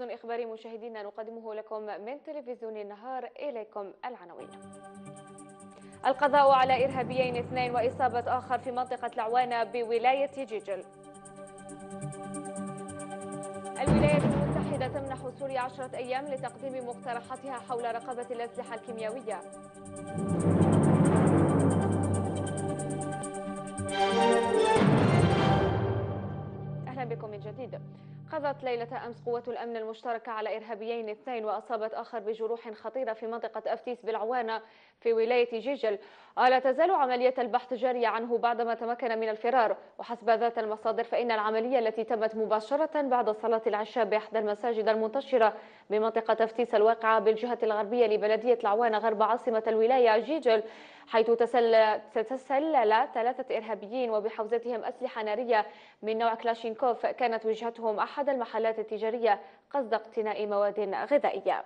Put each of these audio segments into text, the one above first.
بودكاست إخباري مشاهدينا نقدمه لكم من تلفزيون النهار إليكم العناوين القضاء على إرهابيين اثنين وإصابة آخر في منطقة العوانة بولاية جيجل الولايات المتحدة تمنح سوريا عشرة أيام لتقديم مقترحاتها حول رقابة الأسلحة الكيميائية اهلا بكم من جديد قضت ليلة أمس قوة الأمن المشتركة على إرهابيين اثنين وأصابت آخر بجروح خطيرة في منطقة أفتيس بالعوانة في ولاية جيجل لا تزال عملية البحث جارية عنه بعدما تمكن من الفرار وحسب ذات المصادر فإن العملية التي تمت مباشرة بعد صلاة العشاء بإحدى المساجد المنتشرة بمنطقة تفتيس الواقعة بالجهة الغربية لبلدية العوانة غرب عاصمة الولاية جيجل حيث تسلل, تسلل ثلاثة إرهابيين وبحوزتهم أسلحة نارية من نوع كلاشينكوف كانت وجهتهم أحد المحلات التجارية قصد اقتناء مواد غذائية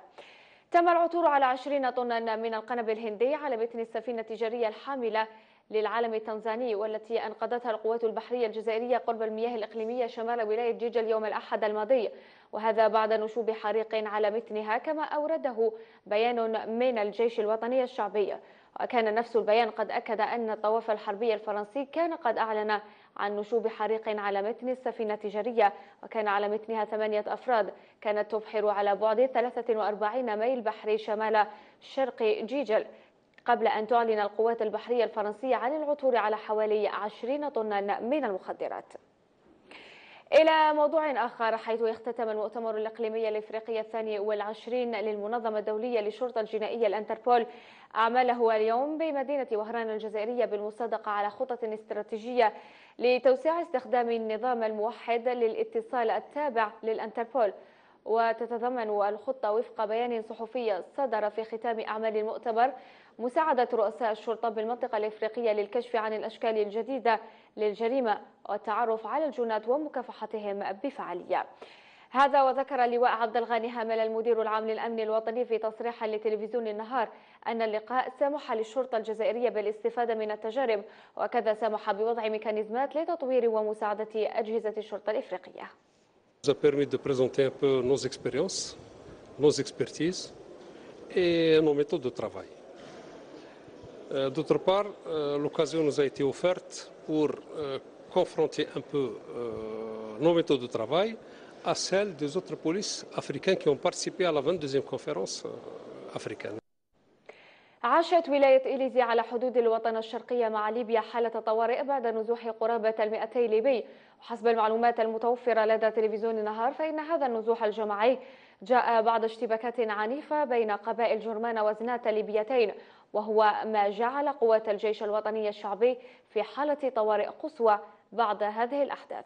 تم العثور على 20 طنا من القنب الهندي على متن السفينة التجارية الحاملة للعالم التنزاني والتي أنقذتها القوات البحرية الجزائرية قرب المياه الإقليمية شمال ولاية جيجا اليوم الأحد الماضي وهذا بعد نشوب حريق على متنها كما أورده بيان من الجيش الوطني الشعبي وكان نفس البيان قد أكد أن الطواف الحربي الفرنسي كان قد أعلن عن نشوب حريق على متن السفينة التجارية وكان على متنها ثمانية أفراد كانت تبحر على بعد 43 ميل بحري شمال شرق جيجل قبل أن تعلن القوات البحرية الفرنسية عن العثور على حوالي 20 طنا من المخدرات إلى موضوع آخر حيث يختتم المؤتمر الإقليمي الإفريقي الثاني والعشرين للمنظمة الدولية للشرطة الجنائية الأنتربول أعماله اليوم بمدينة وهران الجزائرية بالمصادقة على خطط استراتيجية لتوسيع استخدام النظام الموحد للاتصال التابع للأنتربول وتتضمن الخطة وفق بيان صحفي صدر في ختام أعمال المؤتمر مساعدة رؤساء الشرطة بالمنطقة الإفريقية للكشف عن الأشكال الجديدة للجريمة والتعرف على الجنات ومكافحتهم بفعالية هذا وذكر اللواء عبد الغني هامل المدير العام للأمن الوطني في تصريح لتلفزيون النهار أن اللقاء سمح للشرطة الجزائرية بالاستفادة من التجارب وكذا سمح بوضع ميكانيزمات لتطوير ومساعدة أجهزة الشرطة الإفريقية. Euh, d'autre part, euh, l'occasion nous a été offerte pour euh, confronter un peu nos méthodes de travail à celle des autres polices africaines qui ont participé à la 22e conférence euh, africaine. عاشت ولاية إليزي على حدود الوطن الشرقية مع ليبيا حالة طوارئ بعد نزوح قرابة المئتي ليبي وحسب المعلومات المتوفرة لدى تلفزيون النهار فإن هذا النزوح الجماعي جاء بعد اشتباكات عنيفة بين قبائل جرمان وزنات ليبيتين وهو ما جعل قوات الجيش الوطني الشعبي في حالة طوارئ قصوى بعد هذه الأحداث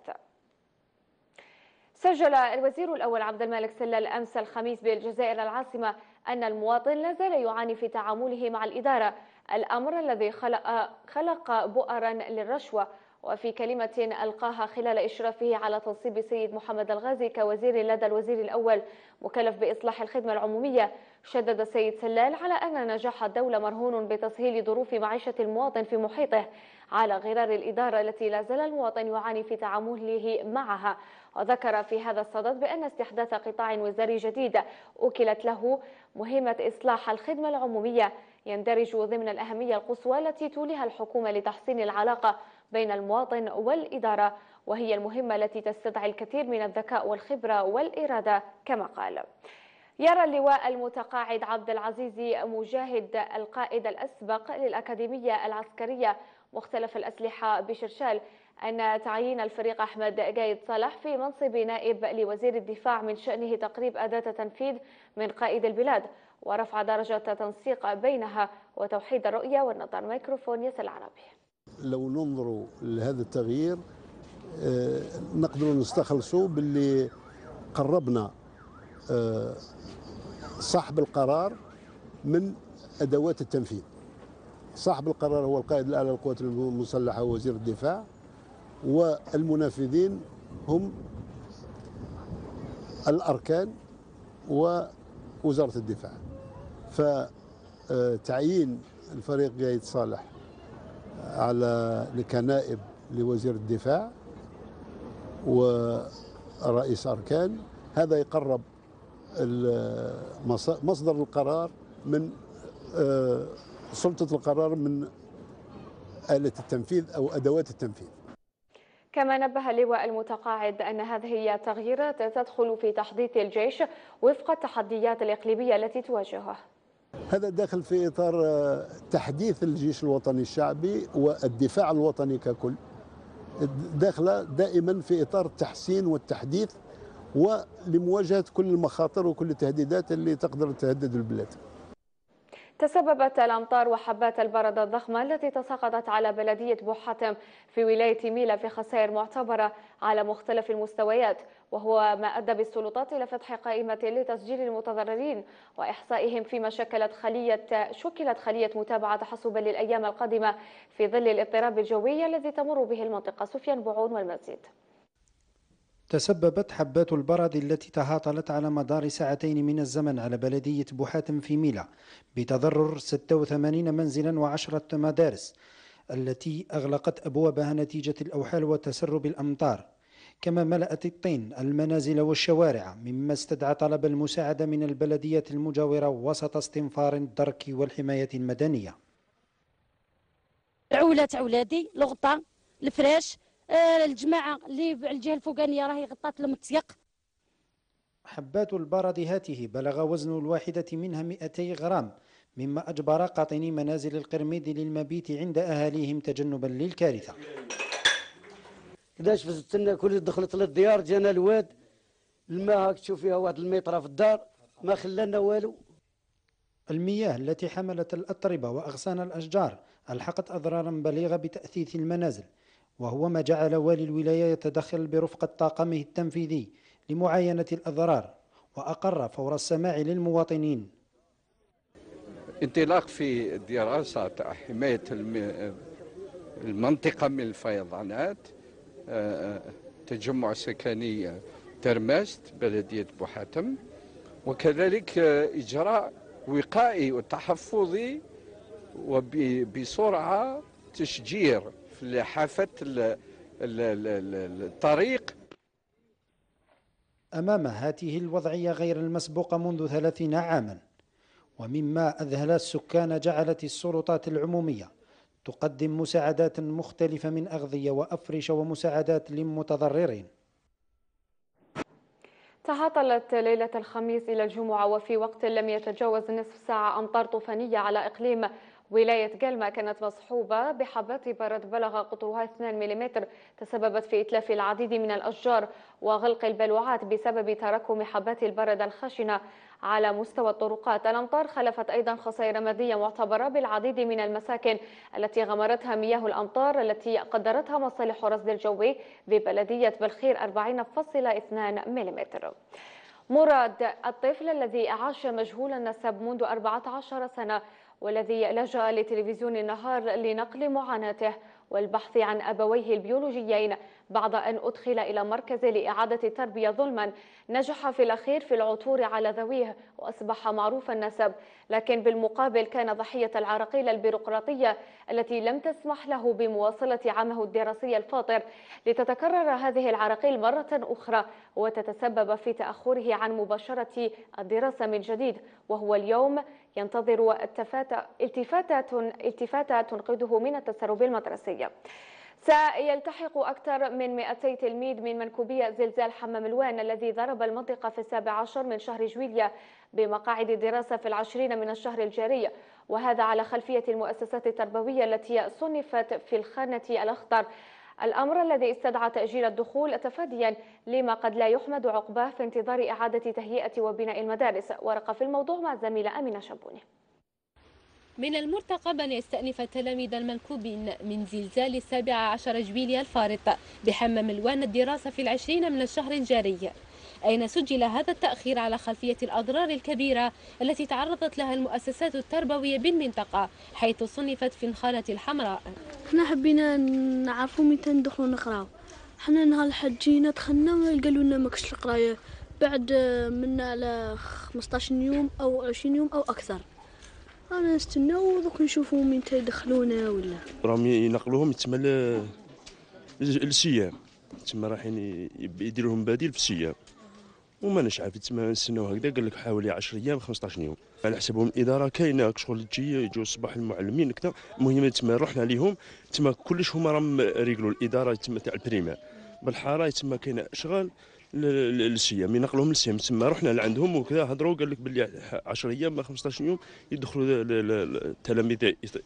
سجل الوزير الأول عبد الملك سلال أمس الخميس بالجزائر العاصمة أن المواطن لازال يعاني في تعامله مع الإدارة الأمر الذي خلق, خلق بؤرا للرشوة وفي كلمة ألقاها خلال إشرافه على تنصيب سيد محمد الغازي كوزير لدى الوزير الأول مكلف بإصلاح الخدمة العمومية شدد السيد سلال على أن نجاح الدولة مرهون بتسهيل ظروف معيشة المواطن في محيطه على غرار الإدارة التي لا زال المواطن يعاني في تعامله معها وذكر في هذا الصدد بأن استحداث قطاع وزاري جديد أكلت له مهمة إصلاح الخدمة العمومية يندرج ضمن الأهمية القصوى التي توليها الحكومة لتحسين العلاقة بين المواطن والإدارة وهي المهمة التي تستدعي الكثير من الذكاء والخبرة والإرادة كما قال يرى اللواء المتقاعد عبد العزيز مجاهد القائد الأسبق للأكاديمية العسكرية مختلف الأسلحة بشرشال أن تعيين الفريق أحمد قايد صالح في منصب نائب لوزير الدفاع من شأنه تقريب أداة تنفيذ من قائد البلاد ورفع درجة تنسيق بينها وتوحيد الرؤية والنظر ميكروفون ياسر العربي لو ننظروا لهذا التغيير آه، نقدروا نستخلصوا باللي قربنا آه، صاحب القرار من ادوات التنفيذ صاحب القرار هو القائد الاعلى للقوات المسلحه ووزير الدفاع والمنافذين هم الاركان ووزاره الدفاع فتعيين آه، الفريق قايد صالح على لكنائب لوزير الدفاع ورئيس أركان هذا يقرب مصدر القرار من آه، سلطة القرار من آلة التنفيذ أو أدوات التنفيذ كما نبه اللواء المتقاعد أن هذه التغييرات تدخل في تحديث الجيش وفق التحديات الإقليمية التي تواجهه هذا داخل في اطار آه، تحديث الجيش الوطني الشعبي والدفاع الوطني ككل داخله دائما في اطار التحسين والتحديث ولمواجهه كل المخاطر وكل التهديدات اللي تقدر تهدد البلاد تسببت الأمطار وحبات البرد الضخمة التي تساقطت على بلدية بوحاتم في ولاية ميلا في خسائر معتبرة على مختلف المستويات وهو ما أدى بالسلطات إلى فتح قائمة لتسجيل المتضررين وإحصائهم فيما شكلت خلية شكلت خلية متابعة حسب للأيام القادمة في ظل الاضطراب الجوي الذي تمر به المنطقة سفيان بوعون والمزيد تسببت حبات البرد التي تهاطلت على مدار ساعتين من الزمن على بلدية بوحاتم في ميلا بتضرر 86 منزلا وعشرة مدارس التي أغلقت أبوابها نتيجة الأوحال وتسرب الأمطار كما ملأت الطين المنازل والشوارع مما استدعى طلب المساعدة من البلدية المجاورة وسط استنفار الدرك والحماية المدنية عولة أولادي لغطة الفراش آه، الجماعه اللي الجهه الفوقانيه راهي غطات المتسيق حبات البرد هاته بلغ وزن الواحدة منها 200 غرام مما أجبر قاطني منازل القرميد للمبيت عند أهاليهم تجنبا للكارثة كداش فزت لنا كل دخلت للديار جانا الواد الماء هاك تشوف فيها واحد الميطرة في الدار ما خلانا والو المياه التي حملت الأطربة وأغصان الأشجار ألحقت أضرارا بليغة بتأثيث المنازل وهو ما جعل والي الولاية يتدخل برفقة طاقمه التنفيذي لمعاينة الأضرار وأقر فور السماع للمواطنين انطلاق في دراسة حماية المنطقة من الفيضانات آه، آه، تجمع سكني ترمست بلدية بوحاتم وكذلك آه، إجراء وقائي وتحفظي وبسرعة تشجير في لحافة الطريق أمام هذه الوضعية غير المسبوقة منذ ثلاثين عاما ومما أذهل السكان جعلت السلطات العمومية تقدم مساعدات مختلفة من أغذية وأفرشة ومساعدات للمتضررين تعاطلت ليلة الخميس إلى الجمعة وفي وقت لم يتجاوز نصف ساعة أمطار طوفانية على إقليم ولاية جلمة كانت مصحوبة بحبات برد بلغ قطرها 2 ملم تسببت في إتلاف العديد من الأشجار وغلق البلوعات بسبب تراكم حبات البرد الخشنة على مستوى الطرقات الأمطار خلفت أيضا خسائر مادية معتبرة بالعديد من المساكن التي غمرتها مياه الأمطار التي قدرتها مصالح رصد الجوي ببلدية بالخير 40.2 ملم مراد الطفل الذي عاش مجهول النسب منذ 14 سنة والذي لجأ لتلفزيون النهار لنقل معاناته والبحث عن أبويه البيولوجيين بعد أن أدخل إلى مركز لإعادة التربية ظلما نجح في الأخير في العثور على ذويه وأصبح معروف النسب لكن بالمقابل كان ضحية العراقيل البيروقراطية التي لم تسمح له بمواصلة عامه الدراسي الفاطر لتتكرر هذه العراقيل مرة أخرى وتتسبب في تأخره عن مباشرة الدراسة من جديد وهو اليوم ينتظر التفاتة التفاتة تنقذه من التسرب المدرسي سيلتحق أكثر من 200 تلميذ من منكوبية زلزال حمام الوان الذي ضرب المنطقة في السابع عشر من شهر جويلية بمقاعد الدراسة في العشرين من الشهر الجاري وهذا على خلفية المؤسسات التربوية التي صنفت في الخانة الأخضر الأمر الذي استدعى تأجيل الدخول تفاديا لما قد لا يحمد عقباه في انتظار إعادة تهيئة وبناء المدارس ورقة في الموضوع مع الزميلة أمينة شابوني من المرتقب أن يستأنف التلاميذ المنكوبين من زلزال السابع عشر جويليا الفارط بحمى ملوان الدراسة في العشرين من الشهر الجاري أين سجل هذا التأخير على خلفية الأضرار الكبيرة التي تعرضت لها المؤسسات التربوية بالمنطقة حيث صنفت في الخانة الحمراء احنا حبينا نعرفوا متى ندخلوا نقراو حنا نهار الحد جينا دخلنا وقالوا لنا ماكش القرايه بعد منا على 15 يوم او 20 يوم او اكثر انا نستناو دوك نشوفوا مين تيدخلونا ولا راهم ينقلوهم تما لسيام تما رايحين يديرو لهم بديل في سيام وما نش عارف تما نستناو هكذا قال لك حوالي 10 ايام 15 يوم على حسابهم الاداره كاينه شغل تجي يجوا الصباح المعلمين كذا المهم تما رحنا ليهم تما كلش هما راهم ريقلوا الاداره تما تاع البريمير بالحاره تما كاينه اشغال للشيام ينقلوهم للشيام تما رحنا لعندهم وكذا هضروا قال لك باللي 10 ايام 15 يوم يدخلوا التلاميذ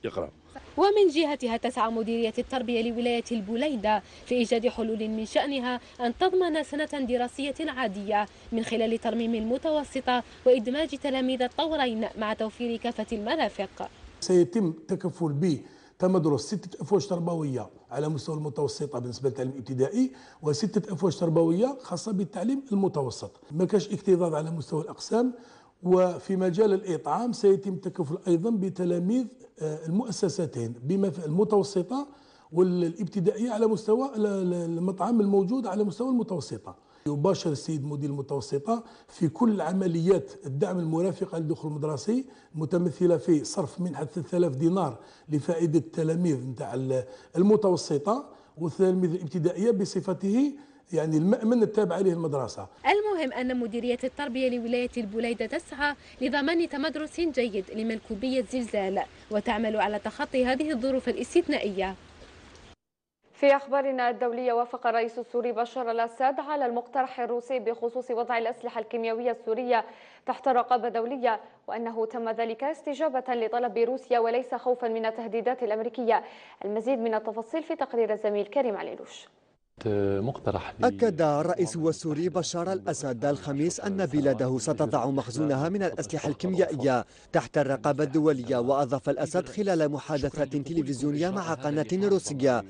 يقراوا ومن جهتها تسعى مديرية التربية لولاية البليدة في إيجاد حلول من شأنها أن تضمن سنة دراسية عادية من خلال ترميم المتوسطة وإدماج تلاميذ الطورين مع توفير كافة المرافق سيتم تكفل بتمدرس ستة أفواج تربوية على مستوى المتوسطه بالنسبه للتعليم الابتدائي وسته افواج تربويه خاصه بالتعليم المتوسط ما كاش اكتظاظ على مستوى الاقسام وفي مجال الاطعام سيتم التكفل ايضا بتلاميذ آه، المؤسستين بما المتوسطه والابتدائيه على مستوى المطعم الموجود على مستوى المتوسطه يباشر السيد مدير المتوسطة في كل عمليات الدعم المرافقة للدخول المدرسي متمثلة في صرف منحة 3000 دينار لفائدة التلاميذ نتاع المتوسطة والتلاميذ الابتدائية بصفته يعني المأمن التابع عليه المدرسة المهم أن مديرية التربية لولاية البوليدة تسعى لضمان تمدرس جيد لمنكوبية الزلزال وتعمل على تخطي هذه الظروف الاستثنائية في أخبارنا الدولية وافق الرئيس السوري بشار الأسد على المقترح الروسي بخصوص وضع الأسلحة الكيميائية السورية تحت رقابة دولية وأنه تم ذلك استجابة لطلب روسيا وليس خوفا من التهديدات الأمريكية المزيد من التفاصيل في تقرير الزميل كريم عليلوش مقترح أكد الرئيس السوري بشار الأسد الخميس أن بلاده ستضع مخزونها من الأسلحة الكيميائية تحت الرقابة الدولية وأضاف الأسد خلال محادثات تلفزيونية مع قناة روسية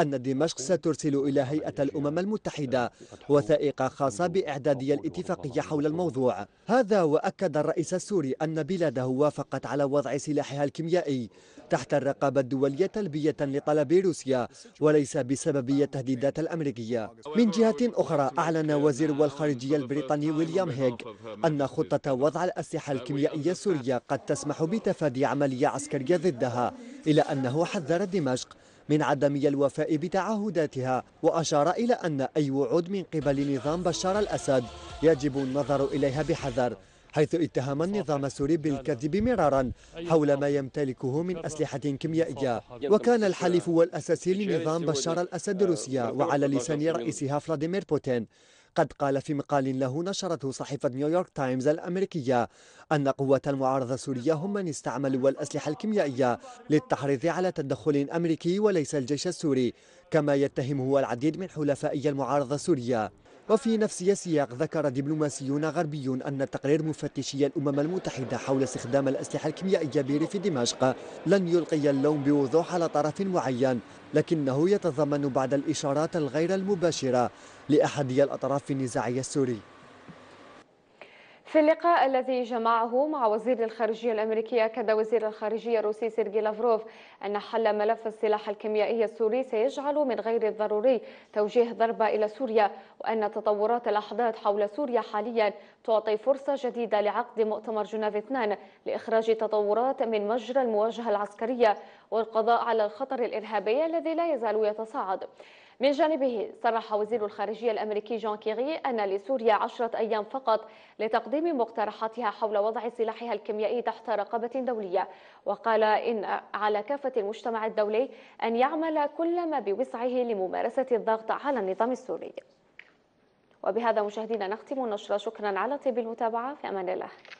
أن دمشق سترسل إلى هيئة الأمم المتحدة وثائق خاصة بإعدادية الاتفاقية حول الموضوع هذا وأكد الرئيس السوري أن بلاده وافقت على وضع سلاحها الكيميائي تحت الرقابة الدولية تلبية لطلب روسيا وليس بسبب التهديدات الأمريكية من جهة أخرى أعلن وزير الخارجية البريطاني ويليام هيغ أن خطة وضع الأسلحة الكيميائية السورية قد تسمح بتفادي عملية عسكرية ضدها إلى أنه حذر دمشق من عدم الوفاء بتعهداتها وأشار إلى أن أي وعود من قبل نظام بشار الأسد يجب النظر إليها بحذر حيث اتهم النظام السوري بالكذب مرارا حول ما يمتلكه من أسلحة كيميائية وكان الحليف والأساسي لنظام بشار الأسد روسيا وعلى لسان رئيسها فلاديمير بوتين قد قال في مقال له نشرته صحيفة نيويورك تايمز الأمريكية أن قوات المعارضة السورية هم من استعملوا الأسلحة الكيميائية للتحريض على تدخل أمريكي وليس الجيش السوري كما يتهمه العديد من حلفائي المعارضة السورية وفي نفس السياق ذكر دبلوماسيون غربي أن تقرير مفتشي الأمم المتحدة حول استخدام الأسلحة الكيميائية بريف دمشق لن يلقي اللوم بوضوح على طرف معين لكنه يتضمن بعض الإشارات الغير المباشرة لأحدي الأطراف في النزاع السوري في اللقاء الذي جمعه مع وزير الخارجية الأمريكية كذا وزير الخارجية الروسي سيرجي لافروف أن حل ملف السلاح الكيميائي السوري سيجعل من غير الضروري توجيه ضربة إلى سوريا وأن تطورات الأحداث حول سوريا حاليا تعطي فرصة جديدة لعقد مؤتمر جنيف 2 لإخراج تطورات من مجرى المواجهة العسكرية والقضاء على الخطر الإرهابي الذي لا يزال يتصاعد من جانبه صرح وزير الخارجية الأمريكي جون كيغي أن لسوريا عشرة أيام فقط لتقديم مقترحاتها حول وضع سلاحها الكيميائي تحت رقابة دولية وقال إن على كافة المجتمع الدولي أن يعمل كل ما بوسعه لممارسة الضغط على النظام السوري وبهذا مشاهدينا نختم النشرة شكرا على طيب المتابعة في أمان الله